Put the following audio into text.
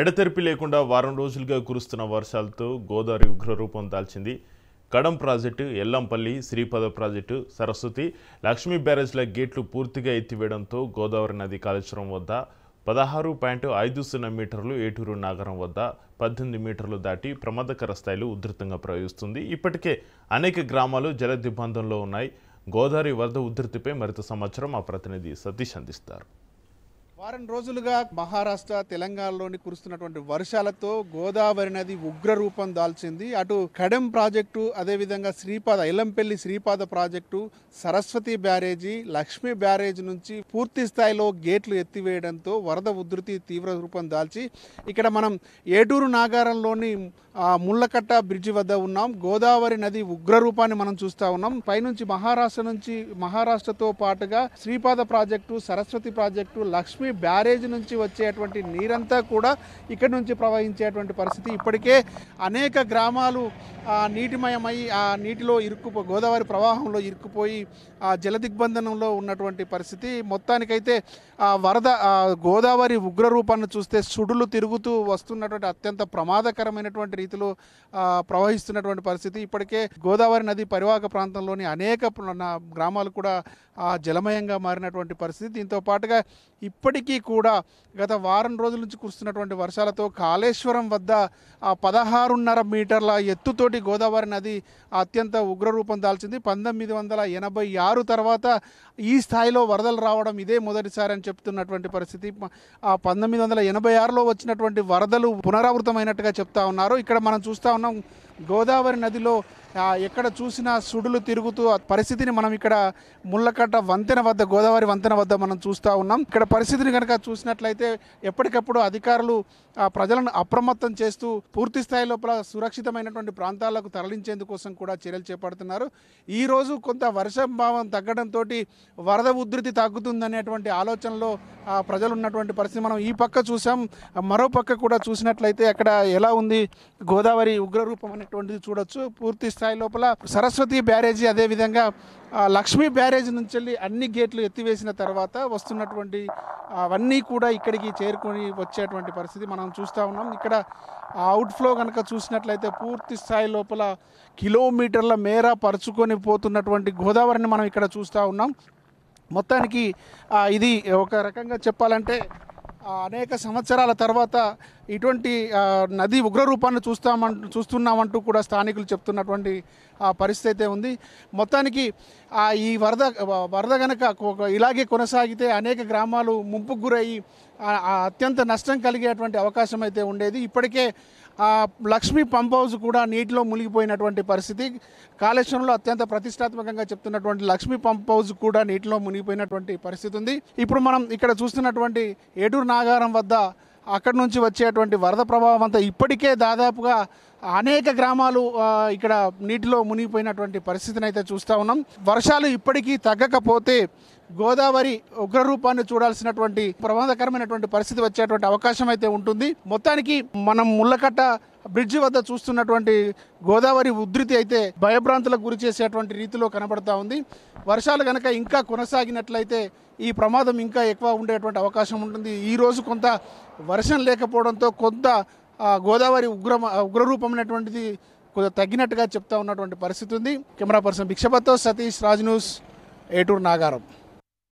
ఎడతెరిపి లేకుండా వారం రోజులుగా కురుస్తున్న వర్షాలతో గోదావరి ఉగ్రరూపం దాల్చింది కడం ప్రాజెక్టు ఎల్లంపల్లి శ్రీపద ప్రాజెక్టు సరస్వతి లక్ష్మీ బ్యారేజ్ల గేట్లు పూర్తిగా ఎత్తివేయడంతో గోదావరి నది కాళేశ్వరం వద్ద పదహారు పాయింట్ ఐదు సున్నా మీటర్లు ఏటూరు నాగరం వద్ద పద్దెనిమిది మీటర్లు దాటి ప్రమాదకర స్థాయిలో ఉధృతంగా ప్రవహిస్తుంది ఇప్పటికే అనేక గ్రామాలు జల దిగ్బంధంలో ఉన్నాయి గోదావరి వరద ఉధృతిపై మరింత సమాచారం మా ప్రతినిధి సతీష్ అందిస్తారు వారం రోజులుగా మహారాష్ట్ర తెలంగాణలోని కురుస్తున్నటువంటి వర్షాలతో గోదావరి నది ఉగ్ర రూపం దాల్చింది అటు కడెం ప్రాజెక్టు అదేవిధంగా Sripada Yellampalli Sripada project Saraswati barrage Lakshmi barrage నుంచి పూర్తి స్థాయిలో గేట్లు ఎత్తివేయడంతో వరద ఉధృతి తీవ్ర రూపం దాల్చి ఇక్కడ మనం ఏటూరు నాగారంలోని ముళ్ళకట్ట బ్రిడ్జి వద్ద ఉన్నాం గోదావరి నది ఉగ్ర రూపాన్ని మనం చూస్తూ ఉన్నాం పైనుంచి మహారాష్ట్ర నుంచి మహారాష్ట్రతో పాటుగా Sripada project Saraswati project Lakshmi Godavari barrage నుంచి వచ్చేటువంటి నీరంతా కూడా ఇక్కడి నుంచి ప్రవహించేటువంటి పరిస్థితి ఇప్పటికే అనేక గ్రామాలు నీటిమయమై ఆ నీటిలో ఇరుక్కుపో గోదావరి ప్రవాహంలో ఇరుక్కుపోయి ఆ జల దిగ్బంధనంలో ఉన్నటువంటి పరిస్థితి మొత్తానికైతే ఆ వరద గోదావరి ఉగ్ర రూపాన్ని చూస్తే సుడులు తిరుగుతూ వస్తున్నటువంటి అత్యంత ప్రమాదకరమైనటువంటి రీతిలో ప్రవహిస్తున్నటువంటి పరిస్థితి ఇప్పటికే గోదావరి నది పరివాహక ప్రాంతంలోని అనేక గ్రామాలు కూడా జలమయంగా మారినటువంటి పరిస్థితి దీంతో పాటుగా ఇప్పటి ఇప్పటికీ కూడా గత వారం రోజుల నుంచి కురుస్తున్నటువంటి వర్షాలతో కాళేశ్వరం వద్ద ఆ పదహారున్నర మీటర్ల ఎత్తుతోటి గోదావరి నది అత్యంత ఉగ్రరూపం దాల్చింది పంతొమ్మిది వందల ఎనభై ఆరు తర్వాత ఈ స్థాయిలో వరదలు రావడం ఇదే మొదటిసారి అని చెప్తున్నటువంటి పరిస్థితి ఆ పంతొమ్మిది వందల ఎనభై ఆరులో వచ్చినటువంటి వరదలు పునరావృతమైనట్టుగా చెప్తా ఉన్నారు ఇక్కడ మనం చూస్తూ ఉన్నాం గోదావరి నదిలో ఎక్కడ చూసినా సుడులు తిరుగుతూ పరిస్థితిని మనం ఇక్కడ ముళ్ళకట్ట వంతెన వద్ద గోదావరి వంతెన వద్ద మనం చూస్తూ ఉన్నాం ఇక్కడ పరిస్థితిని కనుక చూసినట్లయితే ఎప్పటికప్పుడు అధికారులు ప్రజలను అప్రమత్తం చేస్తూ పూర్తి స్థాయి లోపల సురక్షితమైనటువంటి ప్రాంతాలకు తరలించేందుకోసం కూడా చర్యలు చేపడుతున్నారు ఈరోజు కొంత వర్షం భావం తగ్గడంతో వరద ఉధృతి తగ్గుతుందనేటువంటి ఆలోచనలో ప్రజలు ఉన్నటువంటి పరిస్థితి మనం ఈ పక్క చూసాం మరో పక్క కూడా చూసినట్లయితే అక్కడ ఎలా ఉంది గోదావరి ఉగ్రరూపం అనే అటువంటిది చూడొచ్చు పూర్తి స్థాయి లోపల సరస్వతి బ్యారేజీ అదేవిధంగా లక్ష్మీ బ్యారేజ్ నుంచి వెళ్ళి అన్ని గేట్లు ఎత్తివేసిన తర్వాత వస్తున్నటువంటి అవన్నీ కూడా ఇక్కడికి చేరుకొని వచ్చేటువంటి పరిస్థితి మనం చూస్తూ ఉన్నాం ఇక్కడ అవుట్ ఫ్లో కనుక చూసినట్లయితే పూర్తి స్థాయి లోపల కిలోమీటర్ల మేర పరుచుకొని పోతున్నటువంటి గోదావరిని మనం ఇక్కడ చూస్తూ ఉన్నాం మొత్తానికి ఇది ఒక రకంగా చెప్పాలంటే అనేక సంవత్సరాల తర్వాత ఇటువంటి నది ఉగ్రరూపాన్ని చూస్తామం చూస్తున్నామంటూ కూడా స్థానికులు చెప్తున్నటువంటి పరిస్థితి అయితే ఉంది మొత్తానికి ఈ వరద వరద గనక ఇలాగే కొనసాగితే అనేక గ్రామాలు ముంపుకు గురయ్యి అత్యంత నష్టం కలిగేటువంటి అవకాశం అయితే ఉండేది ఇప్పటికే లక్ష్మీ పంప్ హౌస్ కూడా నీటిలో మునిగిపోయినటువంటి పరిస్థితి కాళేశ్వరంలో అత్యంత ప్రతిష్టాత్మకంగా చెప్తున్నటువంటి లక్ష్మీ పంప్ హౌస్ కూడా నీటిలో మునిగిపోయినటువంటి పరిస్థితి ఉంది ఇప్పుడు మనం ఇక్కడ చూస్తున్నటువంటి ఏడూరు నాగారం వద్ద అక్కడ నుంచి వచ్చేటువంటి వరద ప్రభావం అంతా ఇప్పటికే దాదాపుగా అనేక గ్రామాలు ఇక్కడ నీటిలో మునిగిపోయినటువంటి పరిస్థితిని అయితే చూస్తూ ఉన్నాం వర్షాలు ఇప్పటికీ తగ్గకపోతే గోదావరి ఉగ్రరూపాన్ని చూడాల్సినటువంటి ప్రమాదకరమైనటువంటి పరిస్థితి వచ్చేటువంటి అవకాశం అయితే ఉంటుంది మొత్తానికి మనం ముళ్ళకట్ట బ్రిడ్జ్ వద్ద చూస్తున్నటువంటి గోదావరి ఉధృతి అయితే భయభ్రాంతులకు గురి చేసేటువంటి రీతిలో కనబడతా ఉంది వర్షాలు కనుక ఇంకా కొనసాగినట్లయితే ఈ ప్రమాదం ఇంకా ఎక్కువ ఉండేటువంటి అవకాశం ఉంటుంది ఈరోజు కొంత వర్షం లేకపోవడంతో కొంత గోదావరి ఉగ్ర ఉగ్రరూపమైనటువంటిది కొంత తగ్గినట్టుగా చెప్తా ఉన్నటువంటి పరిస్థితి ఉంది కెమెరా పర్సన్ భిక్షపత్తో సతీష్ రాజ్ న్యూస్ ఏటూరు నాగారం